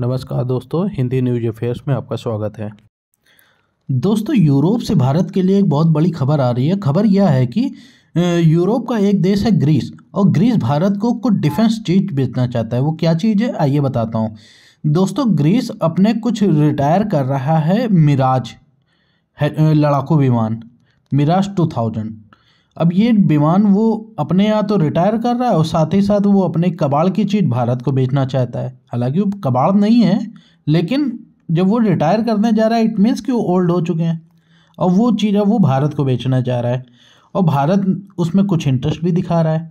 नमस्कार दोस्तों Hindi news affairs में आपका स्वागत है दोस्तों यूरोप से भारत के लिए एक बहुत बड़ी खबर आ रही है खबर यह है कि यूरोप का एक देश है ग्रीस और ग्रीस भारत को कुछ डिफेंस चीज बेचना चाहता है वो क्या चीज़ है आइए बताता हूँ दोस्तों ग्रीस अपने कुछ रिटायर कर रहा है मिराज लड़ाकू विमान मिराज टू थाउजेंड अब ये विमान वो अपने यहाँ तो रिटायर कर रहा है और साथ ही साथ वो अपने कबाड़ की चीज़ भारत को बेचना चाहता है हालांकि वो कबाड़ नहीं है लेकिन जब वो रिटायर करने जा रहा है इट मीन्स कि वो ओल्ड हो चुके हैं और वो चीज़ अब वो भारत को बेचना चाह रहा है और भारत उसमें कुछ इंटरेस्ट भी दिखा रहा है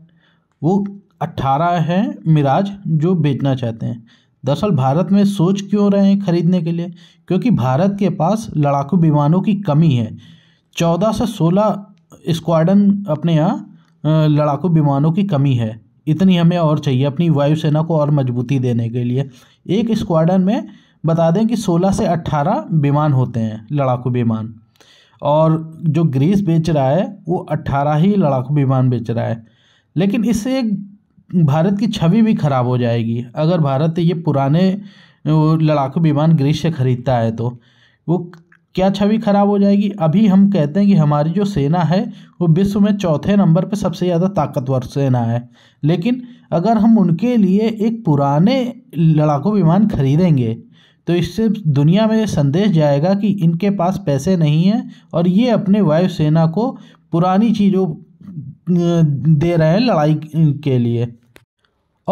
वो अट्ठारह हैं मिराज जो बेचना चाहते हैं दरअसल भारत में सोच क्यों रहे हैं खरीदने के लिए क्योंकि भारत के पास लड़ाकू विमानों की कमी है चौदह से सोलह स्क्वाडन अपने यहाँ लड़ाकू विमानों की कमी है इतनी हमें और चाहिए अपनी वायुसेना को और मजबूती देने के लिए एक स्क्वाडन में बता दें कि 16 से 18 विमान होते हैं लड़ाकू विमान और जो ग्रीस बेच रहा है वो 18 ही लड़ाकू विमान बेच रहा है लेकिन इससे एक भारत की छवि भी ख़राब हो जाएगी अगर भारत ये पुराने लड़ाकू विमान ग्रीस से ख़रीदता है तो वो क्या छवि खराब हो जाएगी अभी हम कहते हैं कि हमारी जो सेना है वो विश्व में चौथे नंबर पे सबसे ज़्यादा ताकतवर सेना है लेकिन अगर हम उनके लिए एक पुराने लड़ाकू विमान खरीदेंगे तो इससे दुनिया में संदेश जाएगा कि इनके पास पैसे नहीं हैं और ये अपने वायुसेना को पुरानी चीज़ों दे रहे हैं लड़ाई के लिए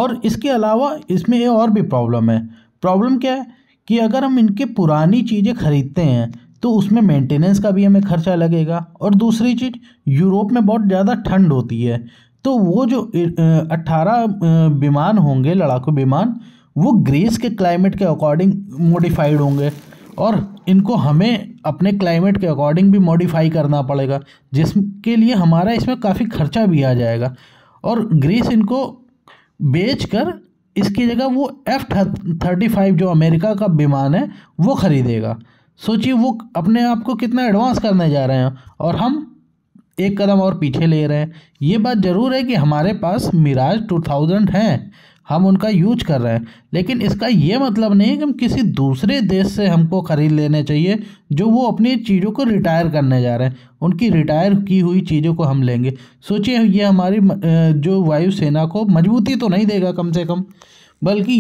और इसके अलावा इसमें एक और भी प्रॉब्लम है प्रॉब्लम क्या है कि अगर हम इनके पुरानी चीज़ें खरीदते हैं तो उसमें मेंटेनेंस का भी हमें खर्चा लगेगा और दूसरी चीज़ यूरोप में बहुत ज़्यादा ठंड होती है तो वो जो अट्ठारह विमान होंगे लड़ाकू विमान वो ग्रीस के क्लाइमेट के अकॉर्डिंग मॉडिफाइड होंगे और इनको हमें अपने क्लाइमेट के अकॉर्डिंग भी मॉडिफाई करना पड़ेगा जिसके लिए हमारा इसमें काफ़ी खर्चा भी आ जाएगा और ग्रीस इनको बेच कर इसकी जगह वो एफ़ थर्टी फाइव जो अमेरिका का विमान है वो ख़रीदेगा सोचिए वो अपने आप को कितना एडवांस करने जा रहे हैं और हम एक कदम और पीछे ले रहे हैं ये बात ज़रूर है कि हमारे पास मिराज टू थाउजेंड हैं हम उनका यूज कर रहे हैं लेकिन इसका ये मतलब नहीं है कि हम किसी दूसरे देश से हमको ख़रीद लेने चाहिए जो वो अपनी चीज़ों को रिटायर करने जा रहे हैं उनकी रिटायर की हुई चीज़ों को हम लेंगे सोचिए ये हमारी जो वायुसेना को मजबूती तो नहीं देगा कम से कम बल्कि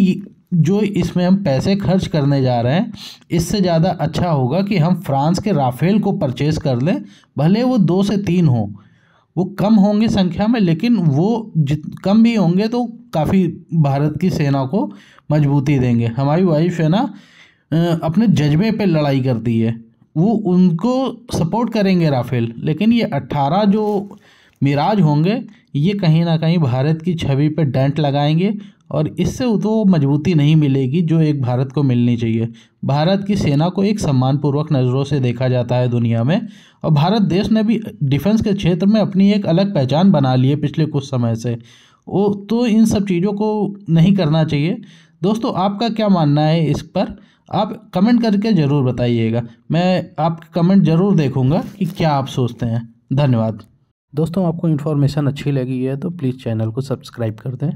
जो इसमें हम पैसे खर्च करने जा रहे हैं इससे ज़्यादा अच्छा होगा कि हम फ्रांस के राफेल को परचेज़ कर लें भले वो दो से तीन हों वो कम होंगे संख्या में लेकिन वो जित कम भी होंगे तो काफ़ी भारत की सेना को मजबूती देंगे हमारी वायुसेना अपने जज्बे पे लड़ाई करती है वो उनको सपोर्ट करेंगे राफेल लेकिन ये अट्ठारह जो मिराज होंगे ये कहीं ना कहीं भारत की छवि पर डेंट लगाएंगे और इससे वो तो मजबूती नहीं मिलेगी जो एक भारत को मिलनी चाहिए भारत की सेना को एक सम्मानपूर्वक नज़रों से देखा जाता है दुनिया में और भारत देश ने भी डिफेंस के क्षेत्र में अपनी एक अलग पहचान बना ली है पिछले कुछ समय से वो तो इन सब चीज़ों को नहीं करना चाहिए दोस्तों आपका क्या मानना है इस पर आप कमेंट करके ज़रूर बताइएगा मैं आपके कमेंट ज़रूर देखूँगा कि क्या आप सोचते हैं धन्यवाद दोस्तों आपको इन्फॉर्मेशन अच्छी लगी है तो प्लीज़ चैनल को सब्सक्राइब कर दें